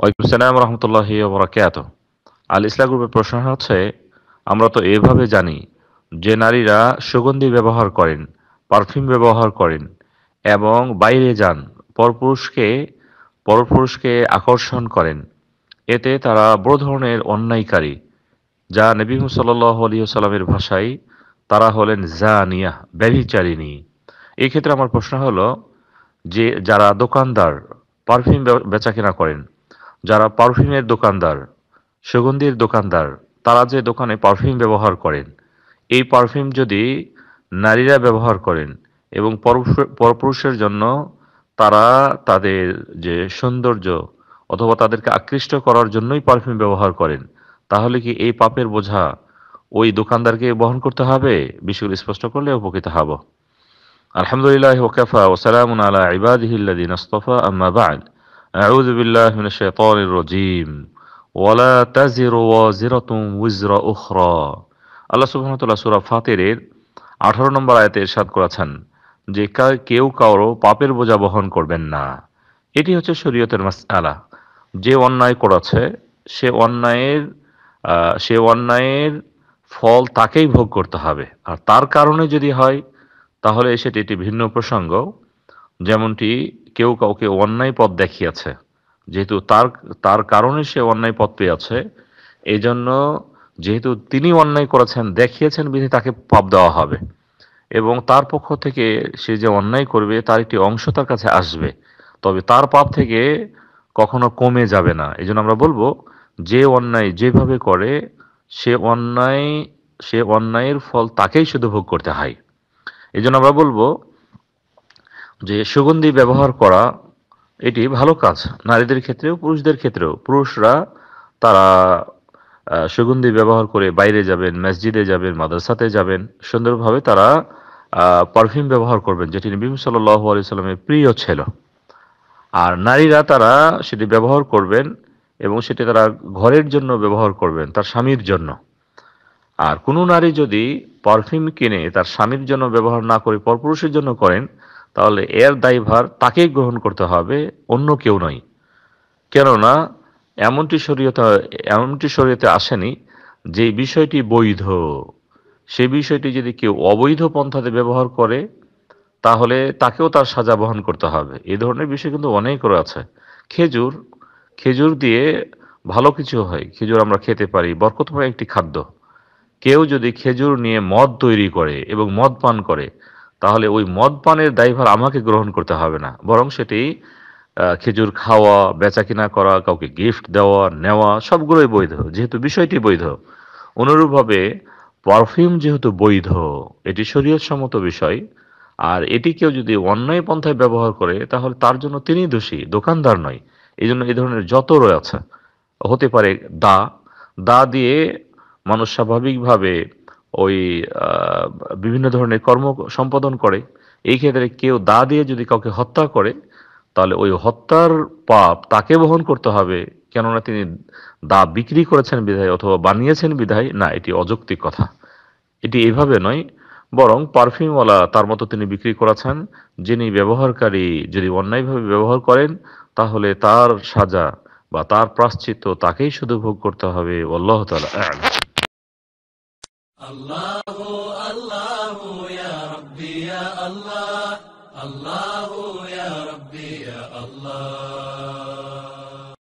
ওয়াইকুম সালাম রহমতুল্লাহ বরাকাত আল ইসলা গ্রুপের প্রশ্ন হচ্ছে আমরা তো এভাবে জানি যে নারীরা সুগন্ধি ব্যবহার করেন পারফিউম ব্যবহার করেন এবং বাইরে যান পরপুরুষকে পরপুরুষকে আকর্ষণ করেন এতে তারা বড় ধরনের অন্যায়কারী যা নবী সাল্লাহ আলিয় সাল্লামের ভাষায় তারা হলেন জানিয়া ব্যভিচারিণী এই ক্ষেত্রে আমার প্রশ্ন হলো যে যারা দোকানদার পারফিউম বেচা কেনা করেন যারা পারফিউমের দোকানদার সুগন্ধির দোকানদার তারা যে দোকানে পারফিউম ব্যবহার করেন এই পারফিউম যদি নারীরা ব্যবহার করেন এবং পরপুরুষের জন্য তারা তাদের যে সৌন্দর্য অথবা তাদেরকে আকৃষ্ট করার জন্যই পারফিউম ব্যবহার করেন তাহলে কি এই পাপের বোঝা ওই দোকানদারকে বহন করতে হবে বিষয়গুলো স্পষ্ট করলে উপকৃত হব আলহামদুলিল্লাহ ওকাফা ওসালামুন আলা ইবাদিহিল্লাদিন আস্তফা আম্মা বাদ أعوذ بالله من الشيطان الرجيم ولا تزر وازرة وزر أخرى আল্লাহ সুবহানাহু ওয়া তাআলা সূরা ফাতিরের 18 নম্বর আয়াতে ইরশাদ করেছেন যে কেউ কারো পাপের বোঝা বহন করবেন না এটি হচ্ছে শরীয়তের মাসআলা যে অন্যায় করেছে সে অন্যায়ের সে অন্যায়ের ফল তাকেই ভোগ করতে হবে আর তার কারণে যদি হয় তাহলে সেটি একটি ভিন্ন প্রসঙ্গ যেমনটি কেউ কাউকে অন্যায় পথ দেখিয়াছে যেহেতু তার তার কারণে সে অন্যায় পথ পেয়েছে এই জন্য যেহেতু তিনি অন্যায় করেছেন দেখিয়েছেন বিধি তাকে পাপ দেওয়া হবে এবং তার পক্ষ থেকে সে যে অন্যায় করবে তার একটি অংশ তার কাছে আসবে তবে তার পাপ থেকে কখনো কমে যাবে না এই আমরা বলবো যে অন্যায় যেভাবে করে সে অন্যায় সে অন্যায়ের ফল তাকেই শুধু ভোগ করতে হয় এই আমরা বলবো যে সুগন্ধি ব্যবহার করা এটি ভালো কাজ নারীদের ক্ষেত্রেও পুরুষদের ক্ষেত্রেও পুরুষরা তারা সুগন্ধি ব্যবহার করে বাইরে যাবেন মসজিদে যাবেন মাদ্রাসাতে যাবেন সুন্দরভাবে তারা পারফিউম ব্যবহার করবেন যেটি নবীম সাল্লু আলি সাল্লামের প্রিয় ছিল আর নারীরা তারা সেটি ব্যবহার করবেন এবং সেটি তারা ঘরের জন্য ব্যবহার করবেন তার স্বামীর জন্য আর কোনো নারী যদি পারফিউম কিনে তার স্বামীর জন্য ব্যবহার না করে পরপুরুষের জন্য করেন তাহলে এর দায়ভার তাকেই গ্রহণ করতে হবে অন্য কেউ নয় কেননা এমনটি শরীয়তে এমনটি শরীয়তে আসেনি যে বিষয়টি বৈধ সে বিষয়টি যদি কেউ অবৈধ পন্থাতে ব্যবহার করে তাহলে তাকেও তার সাজা বহন করতে হবে এ ধরনের বিষয় কিন্তু অনেক রয়েছে খেজুর খেজুর দিয়ে ভালো কিছু হয় খেজুর আমরা খেতে পারি বরকতময় একটি খাদ্য কেউ যদি খেজুর নিয়ে মদ তৈরি করে এবং মদ পান করে তাহলে ওই মদ পানের দায়ভার আমাকে গ্রহণ করতে হবে না বরং সেটি খেজুর খাওয়া বেচা কিনা করা কাউকে গিফট দেওয়া নেওয়া সবগুলোই বৈধ যেহেতু বিষয়টি বৈধ অনুরূপভাবে পারফিউম যেহেতু বৈধ এটি সম্মত বিষয় আর এটি কেউ যদি অন্যায় পন্থায় ব্যবহার করে তাহলে তার জন্য তিনি দোষী দোকানদার নয় এই জন্য এই ধরনের যত রয়েছে হতে পারে দা দা দিয়ে মানুষ স্বাভাবিকভাবে ওই বিভিন্ন ধরনের কর্ম সম্পাদন করে এই ক্ষেত্রে কেউ দা দিয়ে যদি কাউকে হত্যা করে তাহলে ওই হত্যার পাপ তাকে বহন করতে হবে কেননা তিনি দা বিক্রি করেছেন বিধায় অথবা বানিয়েছেন বিধায় না এটি অযৌক্তিক কথা এটি এভাবে নয় বরং পারফিউমওয়ালা তার মতো তিনি বিক্রি করেছেন যিনি ব্যবহারকারী যদি অন্যায়ভাবে ব্যবহার করেন তাহলে তার সাজা বা তার প্রাশ্চিত্য তাকেই শুধু ভোগ করতে হবে আল্লাহ তালা আল্লাহ يا الله الله يا ربي يا الله